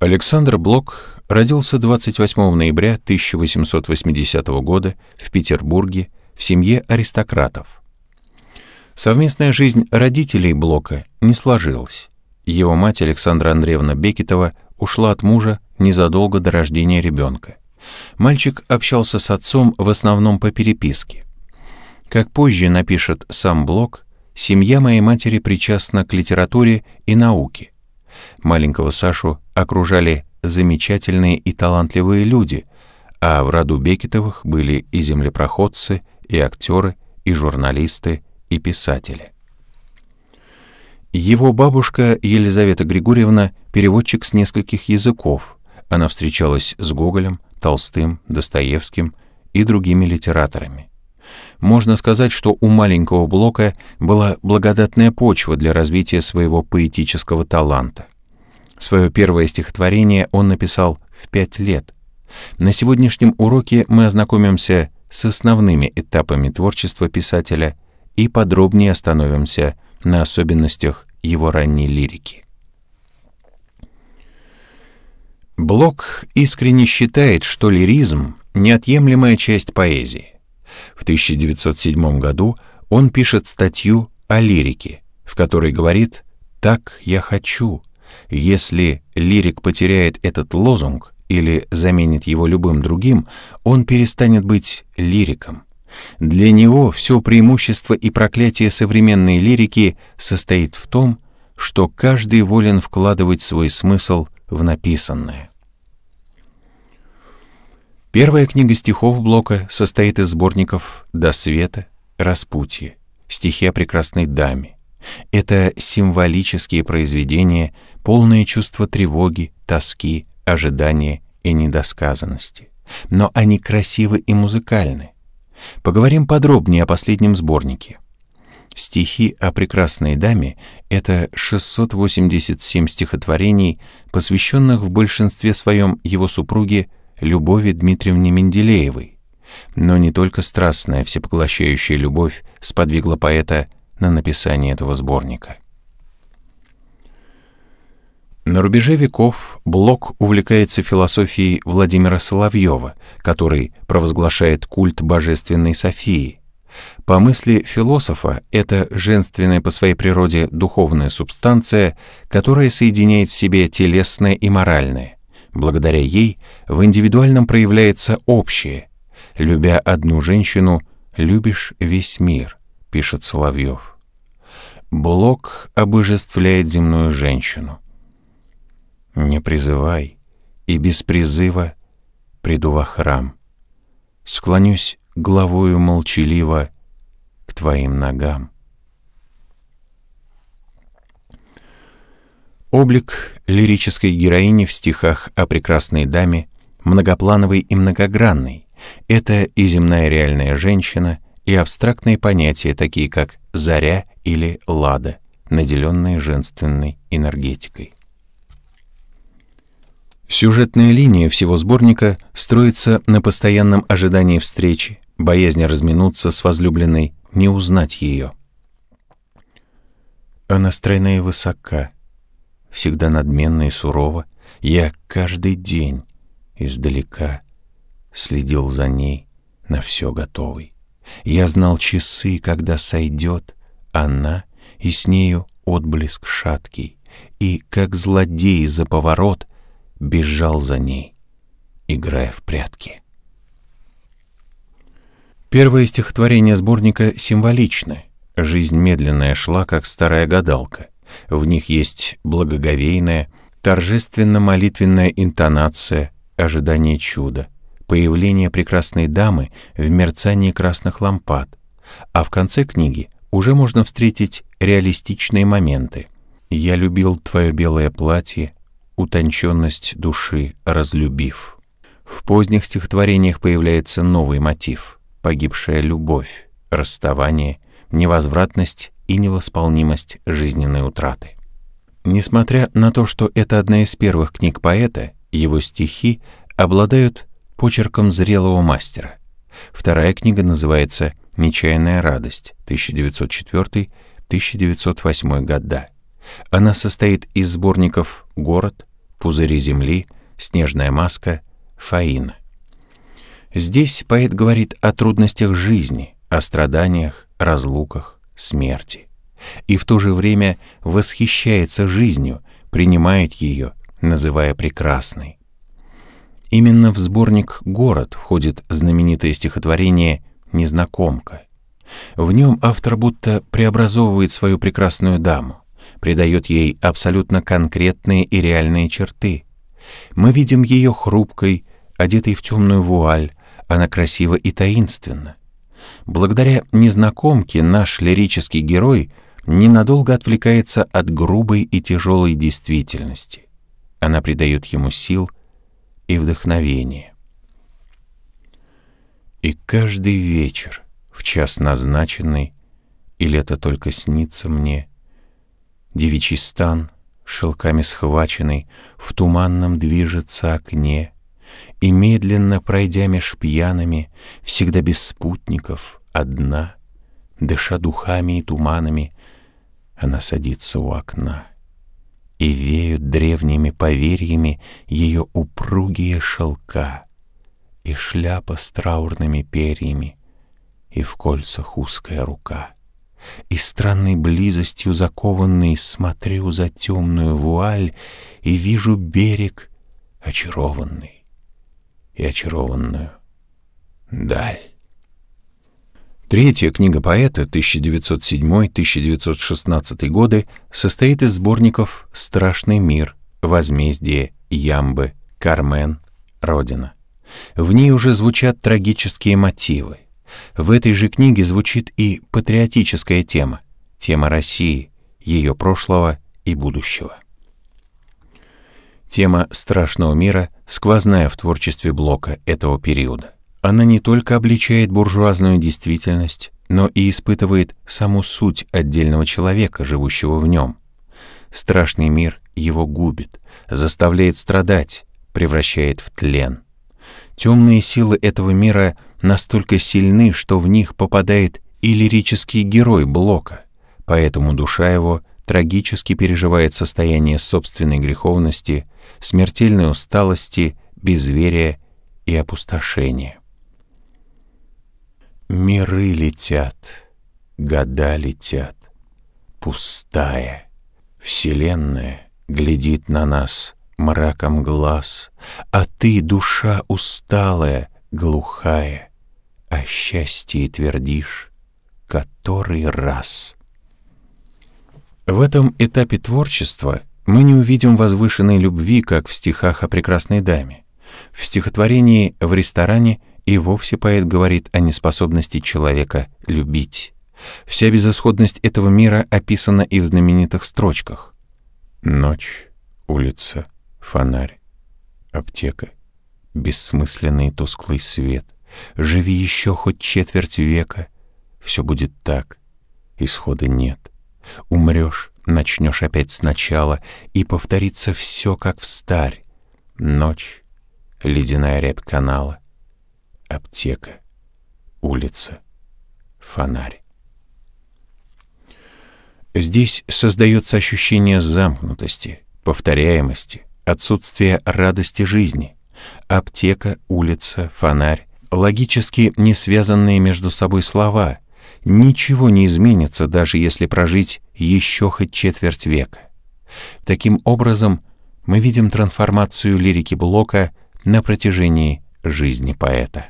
Александр Блок родился 28 ноября 1880 года в Петербурге в семье аристократов. Совместная жизнь родителей Блока не сложилась. Его мать Александра Андреевна Бекетова ушла от мужа незадолго до рождения ребенка. Мальчик общался с отцом в основном по переписке. Как позже напишет сам Блок, семья моей матери причастна к литературе и науке – Маленького Сашу окружали замечательные и талантливые люди, а в роду Бекетовых были и землепроходцы, и актеры, и журналисты, и писатели. Его бабушка Елизавета Григорьевна — переводчик с нескольких языков. Она встречалась с Гоголем, Толстым, Достоевским и другими литераторами. Можно сказать, что у маленького Блока была благодатная почва для развития своего поэтического таланта. Свое первое стихотворение он написал в пять лет. На сегодняшнем уроке мы ознакомимся с основными этапами творчества писателя и подробнее остановимся на особенностях его ранней лирики. Блок искренне считает, что лиризм — неотъемлемая часть поэзии. В 1907 году он пишет статью о лирике, в которой говорит «Так я хочу». Если лирик потеряет этот лозунг или заменит его любым другим, он перестанет быть лириком. Для него все преимущество и проклятие современной лирики состоит в том, что каждый волен вкладывать свой смысл в написанное. Первая книга стихов блока состоит из сборников «До света», «Распутье», стихи о прекрасной даме. Это символические произведения, полные чувства тревоги, тоски, ожидания и недосказанности. Но они красивы и музыкальны. Поговорим подробнее о последнем сборнике. Стихи о прекрасной даме — это 687 стихотворений, посвященных в большинстве своем его супруге Любови Дмитриевне Менделеевой. Но не только страстная, всепоглощающая любовь сподвигла поэта на написание этого сборника. На рубеже веков Блок увлекается философией Владимира Соловьева, который провозглашает культ божественной Софии. По мысли философа, это женственная по своей природе духовная субстанция, которая соединяет в себе телесное и моральное. Благодаря ей в индивидуальном проявляется общее. «Любя одну женщину, любишь весь мир», — пишет Соловьев. Блок обожествляет земную женщину. «Не призывай, и без призыва приду во храм. Склонюсь главою молчаливо к твоим ногам». Облик лирической героини в стихах о прекрасной даме многоплановый и многогранный. Это и земная реальная женщина, и абстрактные понятия, такие как «заря» или «лада», наделенные женственной энергетикой. Сюжетная линия всего сборника строится на постоянном ожидании встречи, боязни разминуться с возлюбленной, не узнать ее. Она стройная и высока, всегда надменно и сурово, я каждый день издалека следил за ней, на все готовый. Я знал часы, когда сойдет она, и с нею отблеск шаткий, и, как злодей за поворот, бежал за ней, играя в прятки. Первое стихотворение сборника символично. Жизнь медленная шла, как старая гадалка. В них есть благоговейная, торжественно-молитвенная интонация, ожидание чуда, появление прекрасной дамы в мерцании красных лампад. А в конце книги уже можно встретить реалистичные моменты. «Я любил твое белое платье, утонченность души разлюбив». В поздних стихотворениях появляется новый мотив — погибшая любовь, расставание, невозвратность и невосполнимость жизненной утраты. Несмотря на то, что это одна из первых книг поэта, его стихи обладают почерком зрелого мастера. Вторая книга называется «Нечаянная радость» 1904-1908 года. Она состоит из сборников «Город», «Пузыри земли», «Снежная маска», «Фаина». Здесь поэт говорит о трудностях жизни, о страданиях, разлуках, смерти. И в то же время восхищается жизнью, принимает ее, называя прекрасной. Именно в сборник «Город» входит знаменитое стихотворение «Незнакомка». В нем автор будто преобразовывает свою прекрасную даму, придает ей абсолютно конкретные и реальные черты. Мы видим ее хрупкой, одетой в темную вуаль, она красива и таинственна. Благодаря незнакомке наш лирический герой ненадолго отвлекается от грубой и тяжелой действительности. Она придает ему сил и вдохновение. И каждый вечер, в час назначенный, или это только снится мне, девичий стан, шелками схваченный, в туманном движется окне — и медленно пройдя меж пьяными, Всегда без спутников, одна, Дыша духами и туманами, Она садится у окна. И веют древними поверьями Ее упругие шелка, И шляпа с траурными перьями, И в кольцах узкая рука — и странной близостью закованный смотрю за темную вуаль и вижу берег очарованный и очарованную даль. Третья книга поэта 1907-1916 годы состоит из сборников «Страшный мир», «Возмездие», «Ямбы», «Кармен», «Родина». В ней уже звучат трагические мотивы. В этой же книге звучит и патриотическая тема, тема России, ее прошлого и будущего. Тема страшного мира сквозная в творчестве Блока этого периода. Она не только обличает буржуазную действительность, но и испытывает саму суть отдельного человека, живущего в нем. Страшный мир его губит, заставляет страдать, превращает в тлен. Темные силы этого мира настолько сильны, что в них попадает и лирический герой Блока, поэтому душа его трагически переживает состояние собственной греховности, смертельной усталости, безверия и опустошения. Миры летят, года летят, пустая. Вселенная глядит на нас мраком глаз, А ты, душа усталая, глухая, О счастье твердишь, который раз — в этом этапе творчества мы не увидим возвышенной любви, как в стихах о прекрасной даме. В стихотворении «В ресторане» и вовсе поэт говорит о неспособности человека любить. Вся безысходность этого мира описана и в знаменитых строчках. Ночь, улица, фонарь, аптека, бессмысленный тусклый свет. Живи еще хоть четверть века, все будет так, исхода нет. Умрешь, начнешь опять сначала, и повторится все, как в старь. Ночь, ледяная рябь канала, аптека, улица, фонарь. Здесь создается ощущение замкнутости, повторяемости, отсутствия радости жизни. Аптека, улица, фонарь — логически не связанные между собой слова — ничего не изменится, даже если прожить еще хоть четверть века. Таким образом, мы видим трансформацию лирики Блока на протяжении жизни поэта.